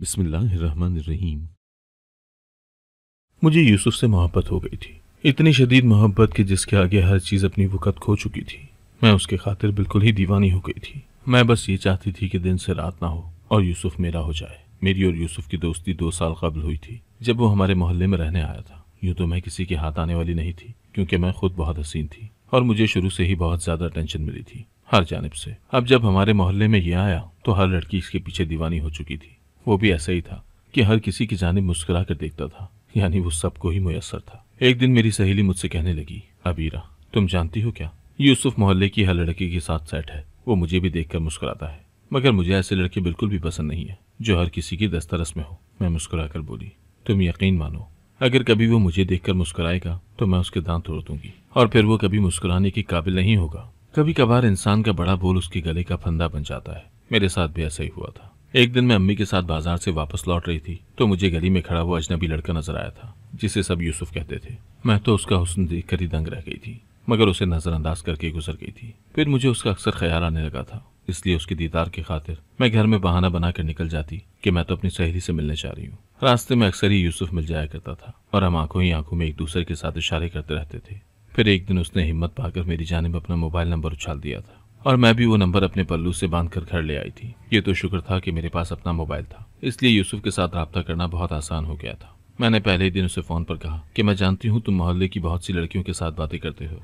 बिस्मिल्लाहिर्रहमानिर्रहीम मुझे यूसुफ से मोहब्बत हो गई थी इतनी शदीद मोहब्बत कि जिसके आगे हर चीज़ अपनी वक़्त खो चुकी थी मैं उसके खातिर बिल्कुल ही दीवानी हो गई थी मैं बस ये चाहती थी कि दिन से रात ना हो और यूसुफ मेरा हो जाए मेरी और यूसुफ की दोस्ती दो साल कबल हुई थी जब वो हमारे मोहल्ले में रहने आया था यूं तो मैं किसी के हाथ आने वाली नहीं थी क्योंकि मैं खुद बहुत हसीन थी और मुझे शुरू से ही बहुत ज़्यादा टेंशन मिली थी हर जानब से अब जब हमारे मोहल्ले में ये आया तो हर लड़की इसके पीछे दीवानी हो चुकी थी वो भी ऐसा ही था कि हर किसी की जानब मुस्कुरा कर देखता था यानी वो सबको ही मुयसर था एक दिन मेरी सहेली मुझसे कहने लगी अबीरा तुम जानती हो क्या यूसुफ मोहल्ले की हर लड़की के साथ सेट है वो मुझे भी देखकर मुस्कुराता है मगर मुझे ऐसे लड़के बिल्कुल भी पसंद नहीं है जो हर किसी की दस्तरस में हो मैं मुस्कुरा कर बोली तुम यकीन मानो अगर कभी वो मुझे देखकर मुस्कुराएगा तो मैं उसके दांत तोड़ दूंगी और फिर वो कभी मुस्कुराने के काबिल नहीं होगा कभी कभार इंसान का बड़ा बोल उसके गले का फंदा बन जाता है मेरे साथ भी ऐसा ही हुआ था एक दिन मैं अम्मी के साथ बाजार से वापस लौट रही थी तो मुझे गली में खड़ा वो अजनबी लड़का नजर आया था जिसे सब यूसुफ कहते थे मैं तो उसका देख कर ही दंग रह गई थी मगर उसे नजरअंदाज करके गुजर गई थी फिर मुझे उसका अक्सर ख्याल आने लगा था इसलिए उसके दीदार की खातिर मैं घर में बहाना बनाकर निकल जाती कि मैं तो अपनी सहेली से मिलने जा रही हूँ रास्ते में अक्सर ही यूसुफ मिल जाया करता था और हम आंखों ही आंखों में एक दूसरे के साथ इशारे करते रहते थे फिर एक दिन उसने हिम्मत पाकर मेरी जानब अपना मोबाइल नंबर उछाल दिया था और मैं भी वो नंबर अपने पल्लू से बांध कर घर ले आई थी ये तो शुक्र था कि मेरे पास अपना मोबाइल था इसलिए यूसुफ के साथ रबता करना बहुत आसान हो गया था मैंने पहले ही दिन उसे फ़ोन पर कहा कि मैं जानती हूँ तुम मोहल्ले की बहुत सी लड़कियों के साथ बातें करते हो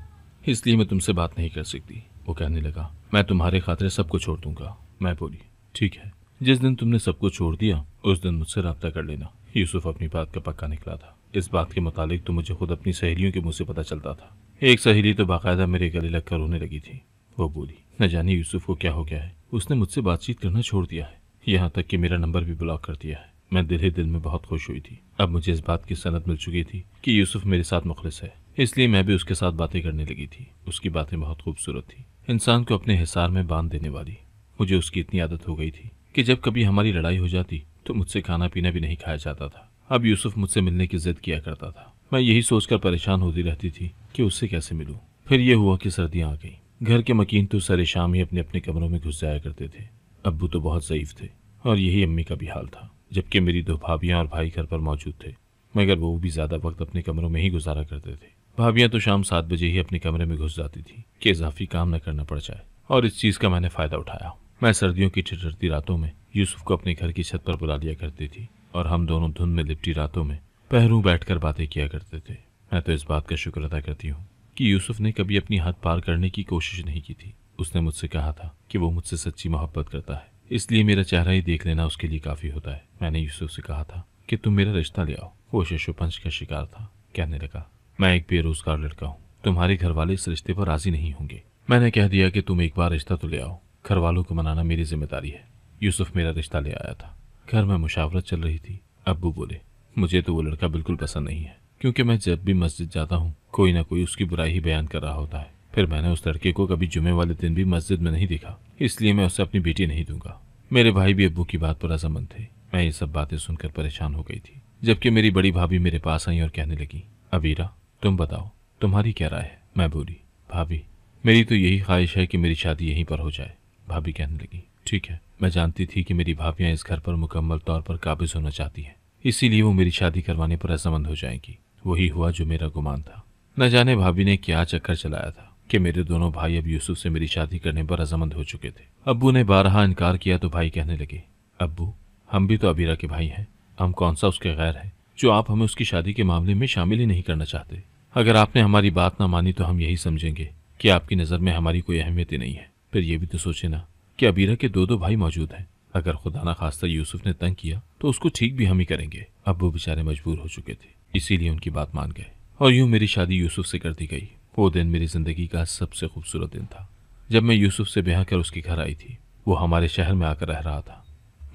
इसलिए मैं तुमसे बात नहीं कर सकती वो कहने लगा मैं तुम्हारे खातिर सब कुछ छोड़ दूंगा मैं बोली ठीक है जिस दिन तुमने सब कुछ छोड़ दिया उस दिन मुझसे रबता कर लेना यूसुफ अपनी बात का पक्का निकला था इस बात के मुतालिक तो मुझे खुद अपनी सहेलियों के मुँह से पता चलता था एक सहेली तो बाकायदा मेरे गले लगकर रोने लगी थी वो बोली न जाने यूसुफ को क्या हो गया है उसने मुझसे बातचीत करना छोड़ दिया है यहाँ तक कि मेरा नंबर भी ब्लॉक कर दिया है मैं दिल ही दिल में बहुत खुश हुई थी अब मुझे इस बात की सनत मिल चुकी थी कि यूसुफ मेरे साथ मुखलिस है इसलिए मैं भी उसके साथ बातें करने लगी थी उसकी बातें बहुत खूबसूरत थी इंसान को अपने हिसार में बांध देने वाली मुझे उसकी इतनी आदत हो गई थी कि जब कभी हमारी लड़ाई हो जाती तो मुझसे खाना पीना भी नहीं खाया जाता था अब यूसुफ मुझसे मिलने की जिद किया करता था मैं यही सोचकर परेशान होती रहती थी कि उससे कैसे मिलूँ फिर यह हुआ कि सर्दियाँ आ गई घर के मकीन तो सारे शाम ही अपने अपने कमरों में घुस जाया करते थे अब्बू तो बहुत ज़यीफ थे और यही अम्मी का भी हाल था जबकि मेरी दो भाभियाँ और भाई घर पर मौजूद थे मगर वो भी ज़्यादा वक्त अपने कमरों में ही गुजारा करते थे भाभियाँ तो शाम सात बजे ही अपने कमरे में घुस जाती थी कि इजाफी काम न करना पड़ जाए और इस चीज़ का मैंने फ़ायदा उठाया मैं सर्दियों की ठिठरती रातों में यूसुफ को अपने घर की छत पर बुला लिया करती थी और हम दोनों धुंध में लिपटी रातों में पहरू बैठकर बातें किया करते थे मैं तो इस बात का शुक्र अदा करती हूँ कि यूसुफ ने कभी अपनी हद पार करने की कोशिश नहीं की थी उसने मुझसे कहा था कि वो मुझसे सच्ची मोहब्बत करता है इसलिए मेरा चेहरा ही देख लेना उसके लिए काफी होता है मैंने यूसुफ से कहा था कि तुम मेरा रिश्ता ले आओ वो शिशुपंश का शिकार था कहने लगा मैं एक बेरोजगार लड़का हूँ तुम्हारे घर वाले इस रिश्ते पर राजी नहीं होंगे मैंने कह दिया कि तुम एक बार रिश्ता तो ले आओ घर वालों को मनाना मेरी जिम्मेदारी है यूसुफ मेरा रिश्ता ले आया था घर में मुशावरत चल रही थी अबू बोले मुझे तो वो लड़का बिल्कुल पसंद नहीं है क्योंकि मैं जब भी मस्जिद जाता हूँ कोई ना कोई उसकी बुराई ही बयान कर रहा होता है फिर मैंने उस लड़के को कभी जुमे वाले दिन भी मस्जिद में नहीं देखा इसलिए मैं उसे अपनी बेटी नहीं दूंगा मेरे भाई भी अबू की बात पर रजामंद थे मैं ये सब बातें सुनकर परेशान हो गई थी जबकि मेरी बड़ी भाभी मेरे पास आई और कहने लगी अबीरा तुम बताओ तुम्हारी क्या राय है मैं बोली भाभी मेरी तो यही ख्वाहिश है कि मेरी शादी यहीं पर हो जाए भाभी कहने लगी ठीक है मैं जानती थी कि मेरी भाभियाँ इस घर पर मुकम्मल तौर पर काबिज होना चाहती हैं इसीलिए वो मेरी शादी करवाने पर रजामंद हो जाएंगी वही हुआ जो मेरा गुमान था न जाने भाभी ने क्या चक्कर चलाया था कि मेरे दोनों भाई अब यूसुफ से मेरी शादी करने पर रजामंद हो चुके थे अब्बू ने बारहा इनकार किया तो भाई कहने लगे अब्बू हम भी तो अबीरा के भाई हैं हम कौन सा उसके गैर हैं जो आप हमें उसकी शादी के मामले में शामिल ही नहीं करना चाहते अगर आपने हमारी बात ना मानी तो हम यही समझेंगे कि आपकी नज़र में हमारी कोई अहमियत ही नहीं है फिर ये भी तो सोचे ना कि अबीरा के दो दो भाई मौजूद हैं अगर खुदा ना खास्ता यूसुफ ने तंग किया तो उसको ठीक भी हम ही करेंगे अब्बू बेचारे मजबूर हो चुके थे इसीलिए उनकी बात मान गए और यूं मेरी शादी यूसुफ से कर दी गई वो दिन मेरी ज़िंदगी का सबसे खूबसूरत दिन था जब मैं यूसुफ से ब्याह कर उसके घर आई थी वो हमारे शहर में आकर रह रहा था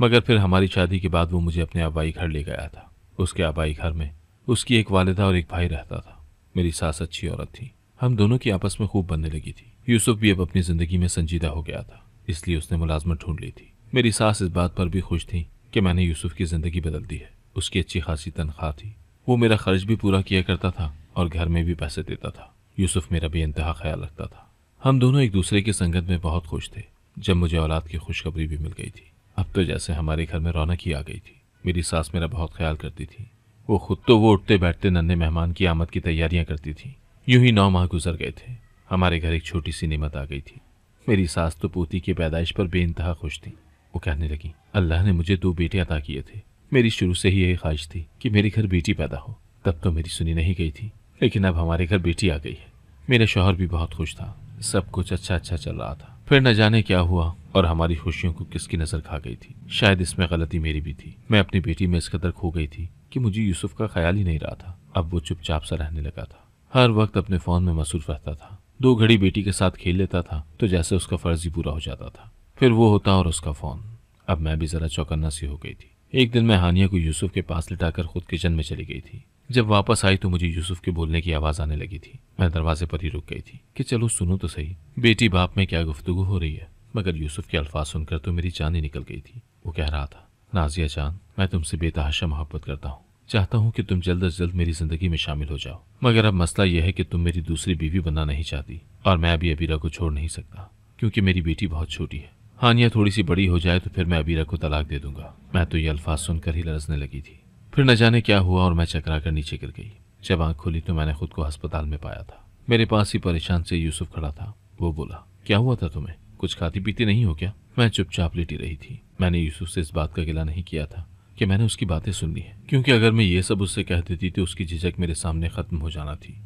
मगर फिर हमारी शादी के बाद वो मुझे अपने आबाई घर ले गया था उसके आबाई घर में उसकी एक वालदा और एक भाई रहता था मेरी सास अच्छी औरत थी हम दोनों की आपस में खूब बनने लगी थी यूसुफ भी अब अपनी ज़िंदगी में संजीदा हो गया था इसलिए उसने मुलाजमत ढूंढ ली थी मेरी सास इस बात पर भी खुश थी कि मैंने यूसुफ की ज़िंदगी बदल दी है उसकी अच्छी खासी तनख्वाह थी वो मेरा खर्च भी पूरा किया करता था और घर में भी पैसे देता था यूसुफ मेरा भी इंतहा ख्याल रखता था हम दोनों एक दूसरे की संगत में बहुत खुश थे जब मुझे औलाद की खुशखबरी भी मिल गई थी अब तो जैसे हमारे घर में रौनक ही आ गई थी मेरी सास मेरा बहुत ख्याल करती थी वो खुद तो वो उठते बैठते नन्हे मेहमान की आमद की तैयारियां करती थी यूं ही नौ माह गुजर गए थे हमारे घर एक छोटी सी निमत आ गई थी मेरी सास तो पोती की पैदाइश पर बेानतहा खुश थी वो कहने लगी अल्लाह ने मुझे दो बेटे अदा किए थे मेरी शुरू से ही यही ख्वाहिश थी कि मेरे घर बेटी पैदा हो तब तो मेरी सुनी नहीं गई थी लेकिन अब हमारे घर बेटी आ गई है मेरा शोहर भी बहुत खुश था सब कुछ अच्छा अच्छा चल रहा था फिर न जाने क्या हुआ और हमारी खुशियों को किसकी नजर खा गई थी शायद इसमें गलती मेरी भी थी मैं अपनी बेटी में इस कदर खो गई थी कि मुझे यूसुफ का ख्याल ही नहीं रहा था अब वो चुपचाप सा रहने लगा था हर वक्त अपने फोन में मसरूफ रहता था दो घड़ी बेटी के साथ खेल लेता था तो जैसे उसका फर्ज ही पूरा हो जाता था फिर वो होता और उसका फोन अब मैं भी जरा चौकन्ना सी हो गई थी एक दिन मैं हानिया को यूसुफ के पास लिटाकर खुद किचन में चली गई थी जब वापस आई तो मुझे यूसुफ के बोलने की आवाज़ आने लगी थी मैं दरवाजे पर ही रुक गई थी कि चलो सुनो तो सही बेटी बाप में क्या गुफ्तगु हो रही है मगर यूसुफ के अल्फाज सुनकर तो मेरी जान ही निकल गई थी वो कह रहा था नाजिया चांद मैं तुमसे बेतहाशा मोहब्बत करता हूँ चाहता हूँ कि तुम जल्द अज जल्द मेरी जिंदगी में शामिल हो जाओ मगर अब मसला यह है कि तुम मेरी दूसरी बीवी बनना नहीं चाहती और मैं अभी अबीरा को छोड़ नहीं सकता क्योंकि मेरी बेटी बहुत छोटी है हानिया थोड़ी सी बड़ी हो जाए तो फिर मैं अबीरा को तलाक दे दूंगा मैं तो ये अल्फाज सुनकर ही लरसने लगी थी फिर न जाने क्या हुआ और मैं चकरा कर नीचे गिर गई जब आंख खुली तो मैंने खुद को अस्पताल में पाया था मेरे पास ही परेशान से यूसुफ खड़ा था वो बोला क्या हुआ था तुम्हें कुछ खाती पीती नहीं हो क्या मैं चुपचाप लेटी रही थी मैंने यूसुफ से इस बात का गिला नहीं किया था कि मैंने उसकी बातें सुननी है क्योंकि अगर मैं ये सब उससे कह देती तो उसकी झिझक मेरे सामने खत्म हो जाना थी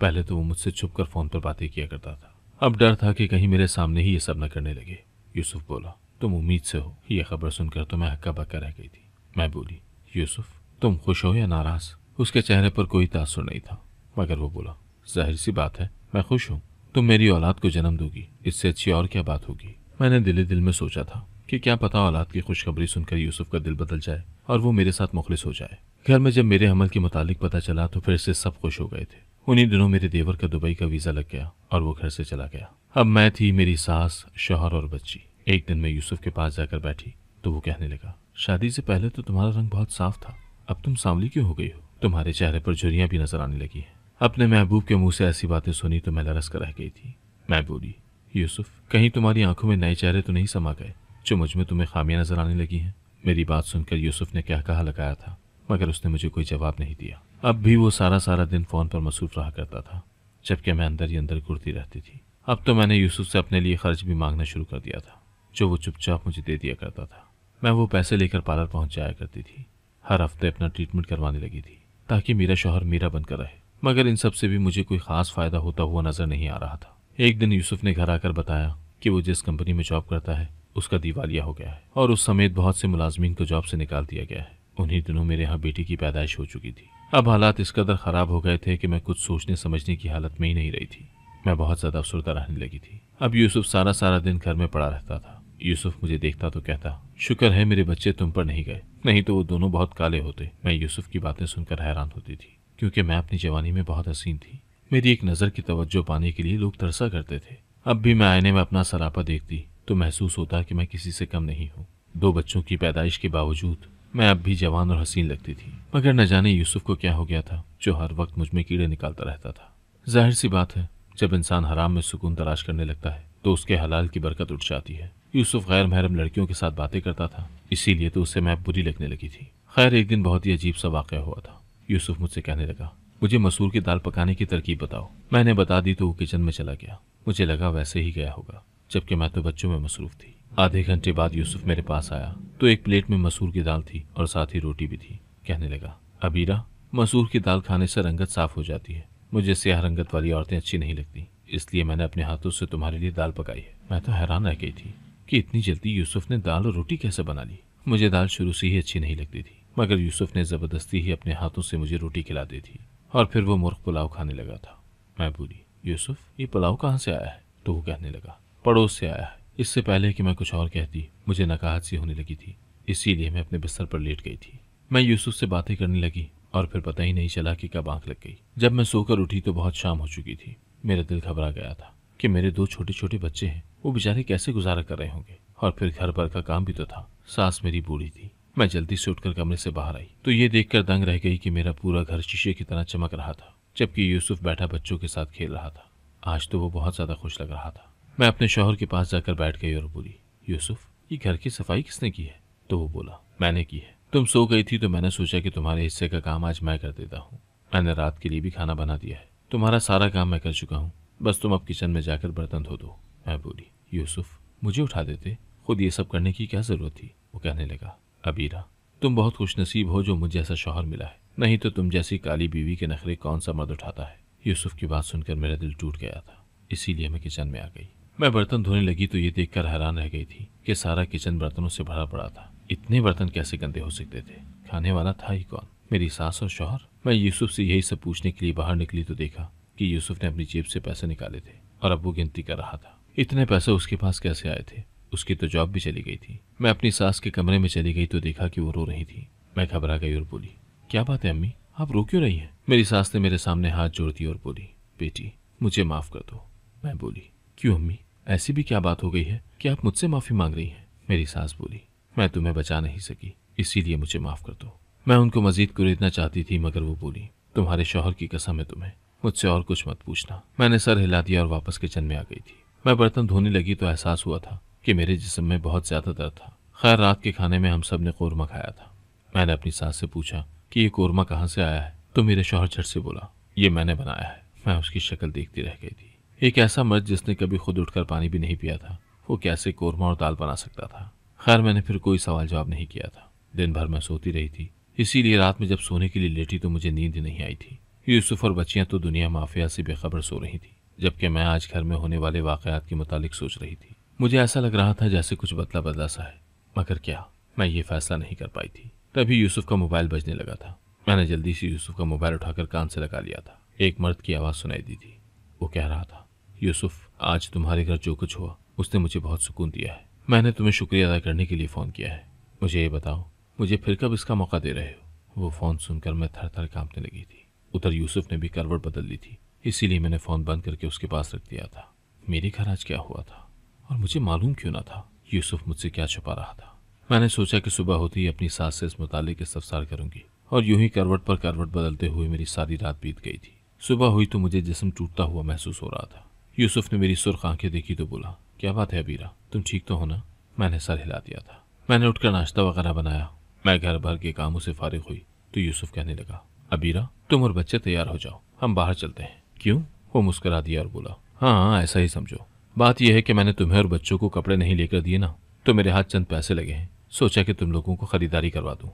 पहले तो वो मुझसे छुप कर फोन पर बातें किया करता था अब डर था कि कहीं मेरे सामने ही ये सब न करने लगे यूसुफ बोला तुम उम्मीद से हो यह खबर सुनकर तो मैं हक्का बक्का रह गई थी मैं बोली यूसुफ तुम खुश हो या नाराज उसके चेहरे पर कोई तासुर नहीं था मगर वो बोला जाहिर सी बात है मैं खुश हूँ तुम मेरी औलाद को जन्म दोगी इससे अच्छी और क्या बात होगी मैंने दिले दिल में सोचा था कि क्या पता औलाद की खुशखबरी सुनकर यूसुफ का दिल बदल जाए और वो मेरे साथ मुखलिस हो जाए घर में जब मेरे अमल के मुतालिक पता चला तो फिर से सब खुश हो गए थे उन्हीं दिनों मेरे देवर का दुबई का वीज़ा लग गया और वो घर से चला गया अब मैं थी मेरी सास शोहर और बच्ची एक दिन मैं यूसुफ के पास जाकर बैठी तो वो कहने लगा शादी से पहले तो तुम्हारा रंग बहुत साफ था अब तुम सांवली क्यों हो गई हो तुम्हारे चेहरे पर झुरियाँ भी नजर आने लगी हैं अपने महबूब के मुंह से ऐसी बातें सुनी तो मैं लरस कर रह गई थी मैं बोली यूसुफ कहीं तुम्हारी आंखों में नए चेहरे तो नहीं समा गए जो मुझ में तुम्हें खामियां नजर आने लगी हैं मेरी बात सुनकर यूसुफ ने क्या कहा लगाया था मगर उसने मुझे कोई जवाब नहीं दिया अब भी वो सारा सारा दिन फोन पर मसरूफ रहा करता था जबकि मैं अंदर ही अंदर घुरती रहती थी अब तो मैंने यूसुफ से अपने लिए खर्च भी मांगना शुरू कर दिया था जो वो चुपचाप मुझे दे दिया करता था मैं वो पैसे लेकर पार्लर पहुंच जाया करती थी हर हफ्ते अपना ट्रीटमेंट करवाने लगी थी ताकि मेरा शोहर मेरा बनकर रहे मगर इन सब से भी मुझे कोई खास फायदा होता हुआ नजर नहीं आ रहा था एक दिन यूसुफ ने घर आकर बताया कि वो जिस कंपनी में जॉब करता है उसका दिवालिया हो गया है और उस समेत बहुत से मुलाजमीन को जॉब से निकाल दिया गया है उन्हीं दिनों मेरे यहाँ बेटी की पैदाइश हो चुकी थी अब हालात इस कदर खराब हो गए थे कि मैं कुछ सोचने समझने की हालत में ही नहीं रही थी मैं बहुत ज़्यादा अफसरदा रहने लगी थी अब यूसुफ सारा सारा दिन घर में पड़ा रहता था यूसुफ मुझे देखता तो कहता शुक्र है मेरे बच्चे तुम पर नहीं गए नहीं तो वो दोनों बहुत काले होते मैं यूसुफ की बातें सुनकर हैरान होती थी क्योंकि मैं अपनी जवानी में बहुत हसीन थी मेरी एक नज़र की तवज्जो पाने के लिए लोग तरसा करते थे अब भी मैं आईने में अपना सरापा देखती तो महसूस होता कि मैं किसी से कम नहीं हूँ दो बच्चों की पैदाइश के बावजूद मैं अब भी जवान और हसीन लगती थी मगर न जाने यूसुफ को क्या हो गया था जो हर वक्त मुझ में कीड़े निकालता रहता था जाहिर सी बात है जब इंसान हराम में सुकून तलाश करने लगता है तो उसके हलाल की बरकत उठ जाती है यूसुफ गैर महरम लड़कियों के साथ बातें करता था इसीलिए तो उससे मैं बुरी लगने लगी थी खैर एक दिन बहुत ही अजीब सा वाक़ हुआ था यूसुफ मुझसे कहने लगा मुझे मसूर की दाल पकाने की तरकीब बताओ मैंने बता दी तो वो किचन में चला गया मुझे लगा वैसे ही गया होगा जबकि मैं तो बच्चों में मसरूफ थी आधे घंटे बाद यूसुफ मेरे पास आया तो एक प्लेट में मसूर की दाल थी और साथ ही रोटी भी थी कहने लगा अबीरा मसूर की दाल खाने से रंगत साफ हो जाती है मुझे सियाह रंगत वाली औरतें अच्छी नहीं लगती इसलिए मैंने अपने हाथों से तुम्हारे लिए दाल पकाई है मैं तो हैरान रह गई थी कि इतनी जल्दी यूसुफ ने दाल और रोटी कैसे बना ली मुझे दाल शुरू से ही अच्छी नहीं लगती थी मगर यूसुफ ने ज़बरदस्ती ही अपने हाथों से मुझे रोटी खिला दी थी और फिर वो मुर्ख पुलाव खाने लगा था मैं बोली यूसुफ ये पुलाव कहाँ से आया है तो वो कहने लगा पड़ोस से आया है इससे पहले कि मैं कुछ और कहती मुझे नकाहत सी होने लगी थी इसीलिए मैं अपने बिस्तर पर लेट गई थी मैं यूसुफ से बातें करने लगी और फिर पता ही नहीं चला कि कब आंख लग गई जब मैं सोकर उठी तो बहुत शाम हो चुकी थी मेरा दिल घबरा गया था कि मेरे दो छोटे छोटे बच्चे हैं वो बेचारे कैसे गुजारा कर रहे होंगे और फिर घर पर का काम भी तो था सास मेरी बूढ़ी थी मैं जल्दी से उठकर कमरे से बाहर आई तो ये देखकर दंग रह गई कि मेरा पूरा घर शीशे की तरह चमक रहा था जबकि यूसुफ बैठा बच्चों के साथ खेल रहा था आज तो वो बहुत ज्यादा खुश लग रहा था मैं अपने शोहर के पास जाकर बैठ गई और बोली यूसुफ ये घर की सफाई किसने की है तो वो बोला मैंने की है तुम सो गई थी तो मैंने सोचा कि तुम्हारे हिस्से का काम आज मैं कर देता हूँ मैंने रात के लिए भी खाना बना दिया है तुम्हारा सारा काम मैं कर चुका हूँ बस तुम अब किचन में जाकर बर्तन धो दो मैं बोली यूसुफ मुझे उठा देते खुद ये सब करने की क्या जरूरत थी वो कहने लगा अबीरा तुम बहुत खुशनसीब हो जो मुझे ऐसा शोहर मिला है नहीं तो तुम जैसी काली बीवी के नखरे कौन सा मर्द उठाता है यूसुफ की बात सुनकर मेरा दिल टूट गया था इसीलिए मैं किचन में आ गई मैं बर्तन धोने लगी तो ये देखकर हैरान रह गई थी कि सारा किचन बर्तनों से भरा पड़ा था इतने बर्तन कैसे गंदे हो सकते थे खाने वाला था ही कौन मेरी सास और शोहर मैं यूसुफ से यही सब पूछने के लिए बाहर निकली तो देखा कि यूसुफ ने अपनी जेब से पैसे निकाले थे और अब वो गिनती कर रहा था इतने पैसे उसके पास कैसे आए थे उसकी तो जॉब भी चली गई थी मैं अपनी सास के कमरे में चली गई तो देखा कि वो रो रही थी मैं घबरा गई और बोली क्या बात है अम्मी आप रो क्यों रही हैं मेरी सास ने मेरे सामने हाथ जोड़ दी और बोली बेटी मुझे माफ कर दो मैं बोली क्यों अम्मी ऐसी भी क्या बात हो गई है कि आप मुझसे माफी मांग रही हैं मेरी सास बोली मैं तुम्हें बचा नहीं सकी इसीलिए मुझे माफ़ कर दो मैं उनको मजीद कुरीदना चाहती थी मगर वो बोली तुम्हारे शोहर की कसम है तुम्हें मुझसे और कुछ मत पूछना मैंने सर हिला दिया और वापस किचन में आ गई थी मैं बर्तन धोने लगी तो एहसास हुआ था कि मेरे जिसम में बहुत ज़्यादा दर्द था खैर रात के खाने में हम सब ने कौरमा खाया था मैंने अपनी सास से पूछा कि ये कौरमा कहाँ से आया है तो मेरे शोहर झट से बोला ये मैंने बनाया है मैं उसकी शक्ल देखती रह गई थी एक ऐसा मर्द जिसने कभी खुद उठकर पानी भी नहीं पिया था वो कैसे कौरमा और दाल बना सकता था खैर मैंने फिर कोई सवाल जवाब नहीं किया था दिन भर मैं सोती रही थी इसीलिए रात में जब सोने के लिए लेटी तो मुझे नींद नहीं आई थी यूसुफ और बच्चियां तो दुनिया माफिया से बेखबर सो रही थी जबकि मैं आज घर में होने वाले वाकयात के मुतालिक सोच रही थी मुझे ऐसा लग रहा था जैसे कुछ बदला बदला सा है मगर क्या मैं ये फैसला नहीं कर पाई थी तभी यूसुफ का मोबाइल बजने लगा था मैंने जल्दी से यूसुफ का मोबाइल उठाकर कान से लगा लिया था एक मर्द की आवाज़ सुनाई दी थी वो कह रहा था यूसुफ आज तुम्हारे घर जो कुछ हुआ उसने मुझे बहुत सुकून दिया है मैंने तुम्हें शुक्रिया अदा करने के लिए फ़ोन किया है मुझे ये बताओ मुझे फिर कब इसका मौका दे रहे हो वो फ़ोन सुनकर मैं थर थर कांपने लगी थी उधर यूसुफ ने भी करवट बदल ली थी इसीलिए मैंने फ़ोन बंद करके उसके पास रख दिया था मेरे घर आज क्या हुआ था और मुझे मालूम क्यों ना था यूसुफ मुझसे क्या छुपा रहा था मैंने सोचा कि सुबह होती ही अपनी सास से इस मुताले के सफसार करूंगी और यूं ही करवट पर करवट बदलते हुए मेरी सारी रात बीत गई थी सुबह हुई तो मुझे जिसम टूटता हुआ महसूस हो रहा था यूसुफ ने मेरी सुर्ख आंखें देखी तो बोला क्या बात है अबीरा तुम ठीक तो हो ना मैंने सर हिला दिया था मैंने उठकर नाश्ता वगैरह बनाया मैं घर भर के कामों से फारिग हुई तो यूसुफ कहने लगा अबीरा तुम और बच्चे तैयार हो जाओ हम बाहर चलते हैं क्यों वो मुस्करा दिया और बोला हाँ हाँ ऐसा ही समझो बात यह है कि मैंने तुम्हें और बच्चों को कपड़े नहीं लेकर दिए ना तो मेरे हाथ चंद पैसे लगे हैं सोचा कि तुम लोगों को खरीदारी करवा दूँ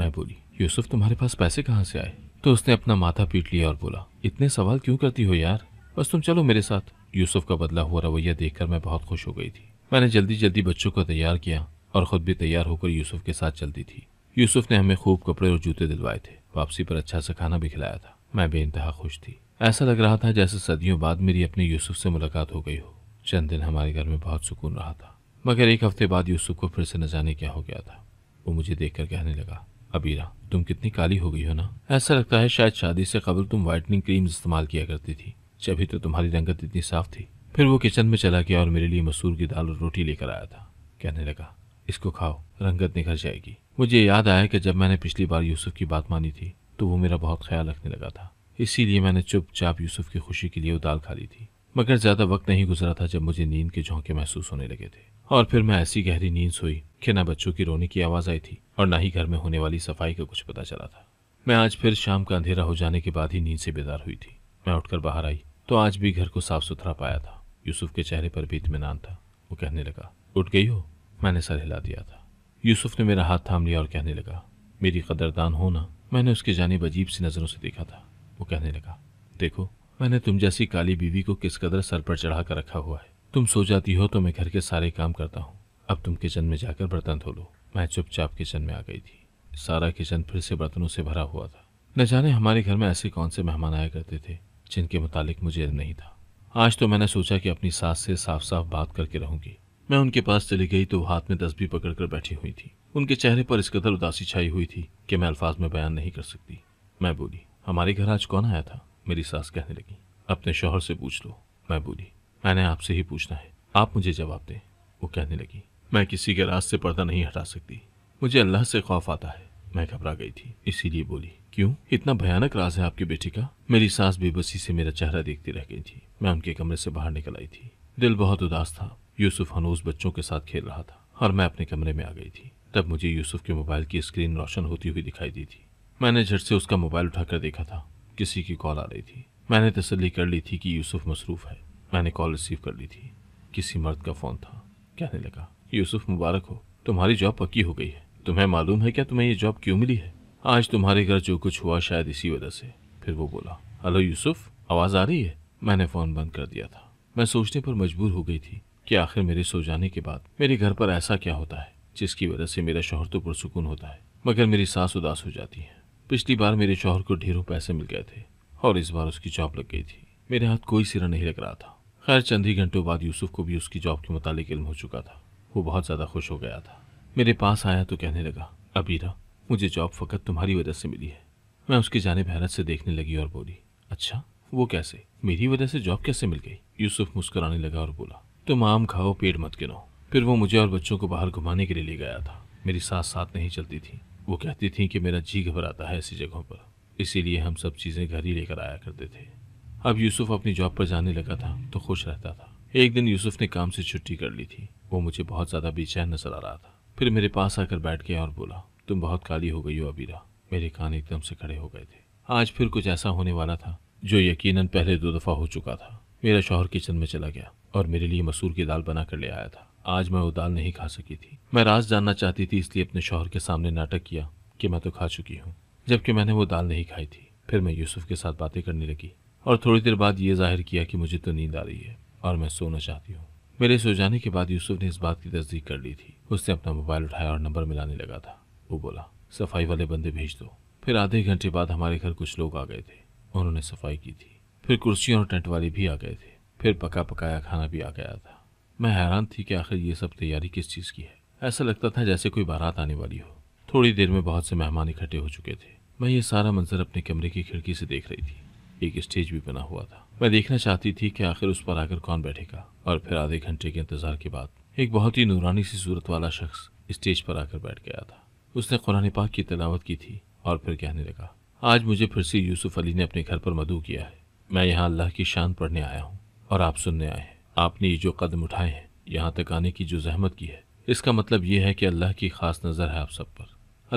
मैं बोली यूसुफ तुम्हारे पास पैसे कहाँ से आए तो उसने अपना माथा पीट लिया और बोला इतने सवाल क्यों करती हो यार बस तुम चलो मेरे साथ यूसुफ का बदला हुआ रवैया देखकर मैं बहुत खुश हो गई थी मैंने जल्दी जल्दी बच्चों को तैयार किया और ख़ुद भी तैयार होकर यूसुफ के साथ चलती थी यूसुफ ने हमें खूब कपड़े और जूते दिलवाए थे वापसी पर अच्छा सा खाना भी खिलाया था मैं बेानतहा खुश थी ऐसा लग रहा था जैसे सदियों बाद मेरी अपने यूसुफ से मुलाकात हो गई हो चंद दिन हमारे घर में बहुत सुकून रहा था मगर एक हफ्ते बाद यूसुफ को फिर से न जाने क्या हो गया था वो मुझे देख कहने लगा अबीरा तुम कितनी काली हो गई हो ना ऐसा लगता है शायद शादी से कबल तुम वाइटनिंग क्रीम इस्तेमाल किया करती थी जब तो तुम्हारी रंगत इतनी साफ थी फिर वो किचन में चला गया और मेरे लिए मसूर की दाल और रोटी लेकर आया था कहने लगा इसको खाओ रंगत निखर जाएगी मुझे याद आया कि जब मैंने पिछली बार यूसुफ की बात मानी थी तो वो मेरा बहुत ख्याल रखने लगा था इसीलिए मैंने चुपचाप यूसुफ की खुशी के लिए वो दाल खा ली थी मगर ज़्यादा वक्त नहीं गुजरा था जब मुझे नींद के झोंके महसूस होने लगे थे और फिर मैं ऐसी गहरी नींद सोई कि ना बच्चों की रोने की आवाज़ आई थी और ना ही घर में होने वाली सफाई का कुछ पता चला था मैं आज फिर शाम का अंधेरा हो जाने के बाद ही नींद से बेदार हुई थी मैं उठकर बाहर आई तो आज भी घर को साफ सुथरा पाया था यूसुफ के चेहरे पर भी इतमान था वो कहने लगा उठ गई हो मैंने सर हिला दिया था यूसुफ ने मेरा हाथ थाम लिया और कहने लगा मेरी कदरदान हो ना मैंने उसकी जानब अजीब सी नज़रों से देखा था वो कहने लगा देखो मैंने तुम जैसी काली बीवी को किस कदर सर पर चढ़ा कर रखा हुआ है तुम सो जाती हो तो मैं घर के सारे काम करता हूँ अब तुम किचन में जाकर बर्तन धो लो मैं चुपचाप किचन में आ गई थी सारा किचन फिर से बर्तनों से भरा हुआ था न जाने हमारे घर में ऐसे कौन से मेहमान आया करते थे जिनके मुतालिक मुझे नहीं था आज तो मैंने सोचा कि अपनी सास से साफ साफ बात करके रहूंगी मैं उनके पास चली गई तो हाथ में तस्बी पकड़कर बैठी हुई थी उनके चेहरे पर इस कदर उदासी छाई हुई थी कि मैं अल्फाज में बयान नहीं कर सकती मैं बोली हमारे घर आज कौन आया था मेरी सास कहने लगी अपने शोहर से पूछ लो मैं बोली मैंने आपसे ही पूछना है आप मुझे जवाब दें वो कहने लगी मैं किसी के रास्ते पर्दा नहीं हटा सकती मुझे अल्लाह से खौफ आता है मैं घबरा गई थी इसीलिए बोली क्यों इतना भयानक राज है आपके बेटे का मेरी सास बेबसी से मेरा चेहरा देखती रह गई थी मैं उनके कमरे से बाहर निकल आई थी दिल बहुत उदास था यूसुफ हनोज बच्चों के साथ खेल रहा था और मैं अपने कमरे में आ गई थी तब मुझे यूसुफ के मोबाइल की स्क्रीन रोशन होती हुई दिखाई दी थी मैंने झट से उसका मोबाइल उठाकर देखा था किसी की कॉल आ रही थी मैंने तसली कर ली थी कि यूसुफ मसरूफ है मैंने कॉल रिसीव कर ली थी किसी मर्द का फ़ोन था कहने लगा यूसुफ मुबारक हो तुम्हारी जॉब पक्की हो गई है तुम्हें मालूम है क्या तुम्हें ये जॉब क्यों मिली है आज तुम्हारे घर जो कुछ हुआ शायद इसी वजह से फिर वो बोला हेलो यूसुफ आवाज आ रही है मैंने फोन बंद कर दिया था मैं सोचने पर मजबूर हो गई थी कि आखिर मेरे सो जाने के बाद मेरे घर पर ऐसा क्या होता है जिसकी वजह से मेरा शोहर तो पुरसकून होता है मगर मेरी सास उदास हो जाती है पिछली बार मेरे शोहर को ढेरों पैसे मिल गए थे और इस बार उसकी जॉब लग गई थी मेरे हाथ कोई सिरा नहीं लग रहा था खैर चंद ही घंटों बाद यूसुफ को भी उसकी जॉब के मुतालिक इल्म हो चुका था वो बहुत ज़्यादा खुश हो गया था मेरे पास आया तो कहने लगा अबीरा मुझे जॉब फकत तुम्हारी वजह से मिली है मैं उसकी जाने हैरत से देखने लगी और बोली अच्छा वो कैसे मेरी वजह से जॉब कैसे मिल गई यूसुफ मुस्कुराने लगा और बोला तुम आम खाओ पेट मत गिनो फिर वो मुझे और बच्चों को बाहर घुमाने के लिए ले गया था मेरी सास साथ नहीं चलती थी वो कहती थी कि मेरा जी घबराता है ऐसी जगहों पर इसीलिए हम सब चीज़ें घर ही लेकर आया करते थे अब यूसुफ अपनी जॉब पर जाने लगा था तो खुश रहता था एक दिन यूसुफ ने काम से छुट्टी कर ली थी वो मुझे बहुत ज़्यादा बेचैन नजर आ रहा था फिर मेरे पास आकर बैठ गया और बोला तुम बहुत काली हो गई हो अबीरा मेरे कान एकदम से खड़े हो गए थे आज फिर कुछ ऐसा होने वाला था जो यकीनन पहले दो दफ़ा हो चुका था मेरा शौहर किचन में चला गया और मेरे लिए मसूर की दाल बना कर ले आया था आज मैं वो दाल नहीं खा सकी थी मैं राज जानना चाहती थी इसलिए अपने शौहर के सामने नाटक किया कि मैं तो खा चुकी हूँ जबकि मैंने वो दाल नहीं खाई थी फिर मैं यूसुफ के साथ बातें करने लगी और थोड़ी देर बाद ये जाहिर किया कि मुझे तो नींद आ रही है और मैं सोना चाहती हूँ मेरे सो जाने के बाद यूसुफ ने इस बात की तस्दीक कर ली थी उसने अपना मोबाइल उठाया और नंबर मिलाने लगा था वो बोला सफाई वाले बंदे भेज दो फिर आधे घंटे बाद हमारे घर कुछ लोग आ गए थे उन्होंने सफाई की थी फिर कुर्सियों और टेंट वाले भी आ गए थे फिर पका पकाया खाना भी आ गया था मैं हैरान थी कि आखिर ये सब तैयारी किस चीज़ की है ऐसा लगता था जैसे कोई बारात आने वाली हो थोड़ी देर में बहुत से मेहमान इकट्ठे हो चुके थे मैं ये सारा मंजर अपने कमरे की खिड़की से देख रही थी एक स्टेज भी बना हुआ था मैं देखना चाहती थी कि आखिर उस पर आकर कौन बैठेगा और फिर आधे घंटे के इंतजार के बाद एक बहुत ही नूरानी सी सूरत वाला शख्स स्टेज पर आकर बैठ गया था उसने कुरान पाक की तलावत की थी और फिर कहने लगा आज मुझे फिर से यूसुफ अली ने अपने घर पर मधु किया है मैं यहाँ अल्लाह की शान पढ़ने आया हूँ और आप सुनने आए हैं आपने ये जो कदम उठाए हैं यहाँ तक आने की जो जहमत की है इसका मतलब ये है कि अल्लाह की खास नज़र है आप सब पर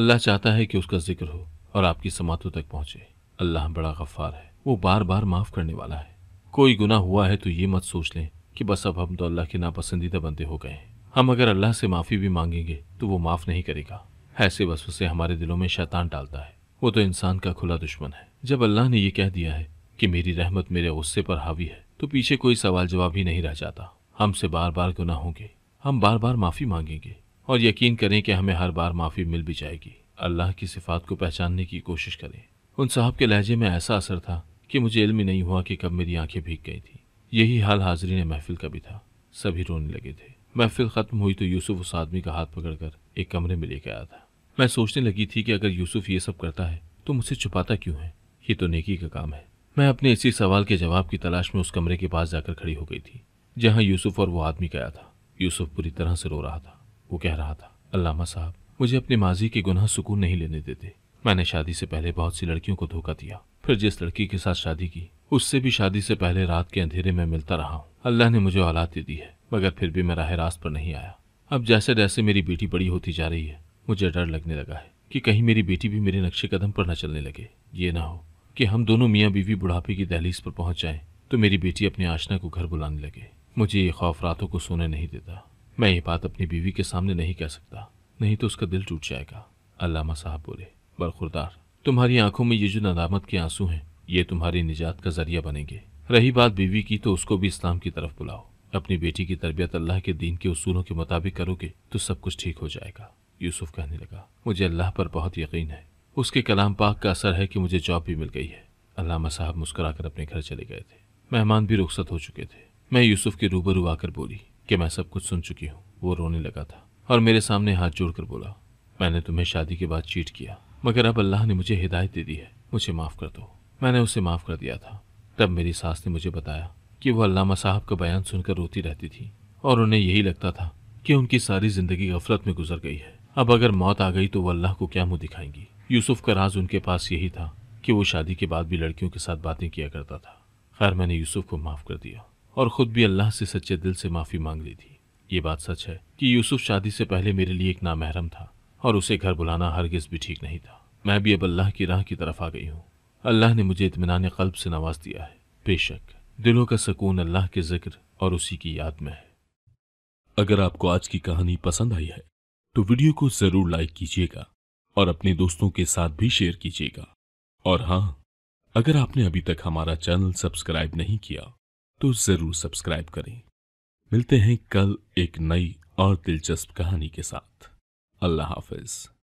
अल्लाह चाहता है कि उसका जिक्र हो और आपकी समातों तक पहुँचे अल्लाह बड़ा गफ्फार है वो बार बार माफ़ करने वाला है कोई गुना हुआ है तो ये मत सोच लें कि बस अब हम तो अल्लाह के नापसंदीदा बंदे हो गए हम अगर अल्लाह से माफ़ी भी मांगेंगे तो वो माफ़ नहीं करेगा ऐसे उसे हमारे दिलों में शैतान डालता है वो तो इंसान का खुला दुश्मन है जब अल्लाह ने ये कह दिया है कि मेरी रहमत मेरे गुस्से पर हावी है तो पीछे कोई सवाल जवाब ही नहीं रह जाता हमसे बार बार गुना होंगे हम बार बार माफ़ी मांगेंगे और यकीन करें कि हमें हर बार माफ़ी मिल भी जाएगी अल्लाह की सिफात को पहचानने की कोशिश करें उन साहब के लहजे में ऐसा असर था कि मुझे इल्म ही नहीं हुआ कि कब मेरी आंखें भीग गई थी यही हाल हाजिरी ने महफिल का भी था सभी रोने लगे थे महफिल ख़त्म हुई तो यूसुफ उस आदमी का हाथ पकड़कर एक कमरे में लेके आया था मैं सोचने लगी थी कि अगर यूसुफ ये सब करता है तो मुझसे छुपाता क्यों है ये तो नेकी का काम है मैं अपने इसी सवाल के जवाब की तलाश में उस कमरे के पास जाकर खड़ी हो गई थी जहाँ यूसुफ और वो आदमी गया था यूसुफ पूरी तरह से रो रहा था वो कह रहा था अल्लामा साहब मुझे अपने माजी के गुनाह सुकून नहीं लेने देते मैंने शादी से पहले बहुत सी लड़कियों को धोखा दिया फिर जिस लड़की के साथ शादी की उससे भी शादी से पहले रात के अंधेरे में मिलता रहा हूँ अल्लाह ने मुझे औलाद दे दी है मगर फिर भी मैं राह रास्त पर नहीं आया अब जैसे जैसे मेरी बेटी बड़ी होती जा रही है मुझे डर लगने लगा है कि कहीं मेरी बेटी भी मेरे नक्शे कदम पर न चलने लगे ये ना हो कि हम दोनों मियाँ बीवी बुढ़ापे की दहलीज पर पहुंच जाए तो मेरी बेटी अपने आशना को घर बुलाने लगे मुझे ये खौफ रातों को सोने नहीं देता मैं ये बात अपनी बीवी के सामने नहीं कह सकता नहीं तो उसका दिल टूट जाएगा अलामा साहब बोले बरखुरदार तुम्हारी आंखों में ये जो नदामत के आंसू हैं ये तुम्हारी निजात का जरिया बनेंगे रही बात बीवी की तो उसको भी इस्लाम की तरफ बुलाओ अपनी बेटी की तरबियत अल्लाह के दीन के उसूलों के मुताबिक करोगे तो सब कुछ ठीक हो जाएगा यूसुफ कहने लगा मुझे अल्लाह पर बहुत यकीन है उसके कलाम पाक का असर है कि मुझे जॉब भी मिल गई है अल्लाह साहब मुस्कुराकर अपने घर चले गए थे मेहमान भी रुखसत हो चुके थे मैं यूसुफ के रूबरू आकर बोली कि मैं सब कुछ सुन चुकी हूँ वो रोने लगा था और मेरे सामने हाथ जोड़कर बोला मैंने तुम्हें शादी के बाद चीट किया मगर अब अल्लाह ने मुझे हिदायत दे दी है मुझे माफ़ कर दो मैंने उसे माफ़ कर दिया था तब मेरी सास ने मुझे बताया कि वह अल्लामा साहब का बयान सुनकर रोती रहती थी और उन्हें यही लगता था कि उनकी सारी ज़िंदगी गफलत में गुजर गई है अब अगर मौत आ गई तो वह अल्लाह को क्या मुँह दिखाएंगी यूसुफ का राज उनके पास यही था कि वो शादी के बाद भी लड़कियों के साथ बातें किया करता था खैर मैंने यूसुफ को माफ़ कर दिया और ख़ुद भी अल्लाह से सच्चे दिल से माफ़ी मांग ली थी ये बात सच है कि यूसुफ शादी से पहले मेरे लिए एक नामहरम था और उसे घर बुलाना हरगिज़ भी ठीक नहीं था मैं भी अब अल्लाह की राह की तरफ आ गई हूँ अल्लाह ने मुझे इतमान कल्ब से नवाज दिया है बेशक दिलों का सुकून अल्लाह के जिक्र और उसी की याद में है अगर आपको आज की कहानी पसंद आई है तो वीडियो को जरूर लाइक कीजिएगा और अपने दोस्तों के साथ भी शेयर कीजिएगा और हाँ अगर आपने अभी तक हमारा चैनल सब्सक्राइब नहीं किया तो जरूर सब्सक्राइब करें मिलते हैं कल एक नई और दिलचस्प कहानी के साथ الله حافظ